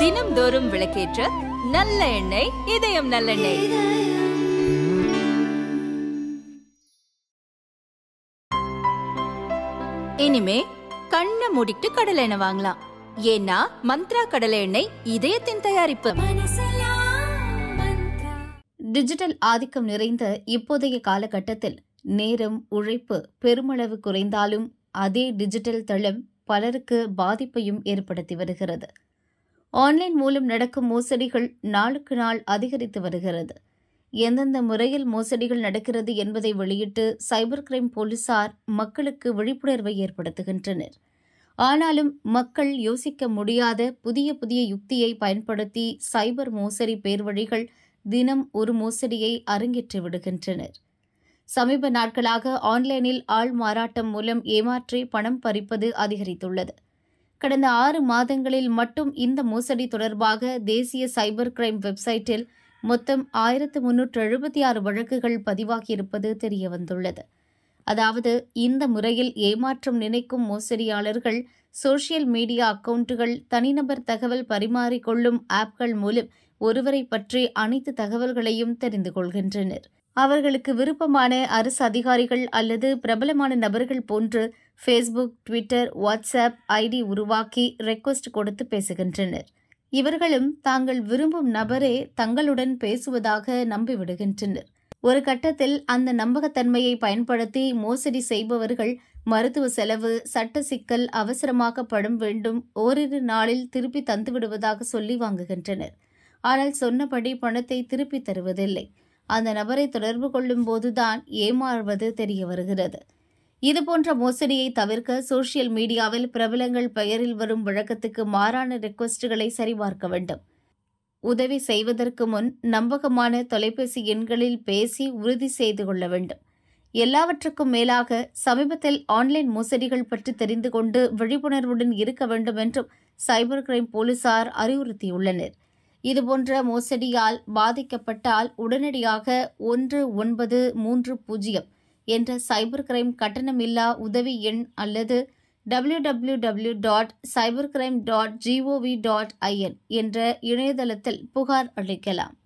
தினம்தோறும் விளக்கேற்ற நல்ல எண்ணெய் இதயம் நல்லெண்ணெய் இனிமே கண்ணை மூடிட்டு கடலை எண்ணெய் வாங்கலாம் ஏன்னா மந்த்ரா கடலை எண்ணெய் இதயத்தின் தயாரிப்பு டிஜிட்டல் ஆதிக்கம் நிறைந்த இப்போதைய காலகட்டத்தில் நேரம் உழைப்பு பெருமளவு குறைந்தாலும் அதே டிஜிட்டல் தளம் பலருக்கு பாதிப்பையும் ஏற்படுத்தி வருகிறது ஆன்லைன் மூலம் நடக்கும் மோசடிகள் நாளுக்கு நாள் அதிகரித்து வருகிறது எந்தெந்த முறையில் மோசடிகள் நடக்கிறது என்பதை வெளியிட்டு சைபர் கிரைம் போலீசார் மக்களுக்கு விழிப்புணர்வை ஏற்படுத்துகின்றனர் ஆனாலும் மக்கள் யோசிக்க முடியாத புதிய புதிய யுக்தியை பயன்படுத்தி சைபர் மோசடி பேர்வழிகள் தினம் ஒரு மோசடியை அரங்கேற்றி விடுகின்றனர் சமீப நாட்களாக ஆன்லைனில் ஆள் மாறாட்டம் மூலம் ஏமாற்றி பணம் பறிப்பது அதிகரித்துள்ளது கடந்த ஆறு மாதங்களில் மட்டும் இந்த மோசடி தொடர்பாக தேசிய சைபர் கிரைம் வெப்சைட்டில் மொத்தம் ஆயிரத்து முன்னூற்று எழுபத்தி ஆறு வழக்குகள் பதிவாகியிருப்பது தெரியவந்துள்ளது அதாவது இந்த முறையில் ஏமாற்றம் நினைக்கும் மோசடியாளர்கள் சோசியல் மீடியா அக்கவுண்டுகள் தனிநபர் தகவல் பரிமாறிக்கொள்ளும் ஆப்கள் மூலம் ஒருவரை பற்றி அனைத்து தகவல்களையும் தெரிந்து கொள்கின்றனர் அவர்களுக்கு விருப்பமான அரசு அதிகாரிகள் அல்லது பிரபலமான நபர்கள் போன்று ஃபேஸ்புக் ட்விட்டர் வாட்ஸ்அப் ஐடி உருவாக்கி ரெக்வஸ்ட் கொடுத்து பேசுகின்றனர் இவர்களும் தாங்கள் விரும்பும் நபரே தங்களுடன் பேசுவதாக நம்பிவிடுகின்றனர் ஒரு கட்டத்தில் அந்த நம்பகத்தன்மையை பயன்படுத்தி மோசடி செய்பவர்கள் மருத்துவ செலவு சட்ட சிக்கல் அவசரமாக வேண்டும் ஓரிரு நாளில் திருப்பி தந்துவிடுவதாக சொல்லி வாங்குகின்றனர் ஆனால் சொன்னபடி பணத்தை திருப்பி தருவதில்லை அந்த நபரை தொடர்பு போதுதான் ஏமாறுவது தெரிய வருகிறது இதுபோன்ற மோசடியை தவிர்க்க சோசியல் மீடியாவில் பிரபலங்கள் பெயரில் வரும் வழக்கத்துக்கு மாறான ரிக்வெஸ்டுகளை சரிபார்க்க வேண்டும் உதவி செய்வதற்கு முன் நம்பகமான தொலைபேசி எண்களில் பேசி உறுதி செய்து கொள்ள வேண்டும் எல்லாவற்றுக்கும் மேலாக சமீபத்தில் ஆன்லைன் மோசடிகள் பற்றி தெரிந்து கொண்டு விழிப்புணர்வுடன் இருக்க வேண்டும் என்றும் சைபர் கிரைம் போலீசார் அறிவுறுத்தியுள்ளனர் இதுபோன்ற மோசடியால் பாதிக்கப்பட்டால் உடனடியாக ஒன்று ஒன்பது மூன்று பூஜ்ஜியம் என்ற சைபர் கிரைம் கட்டணமில்லா உதவி எண் அல்லது W W W dot cyber crime dot G O V dot I N என்ற இணையதளத்தில் புகார் அளிக்கலாம்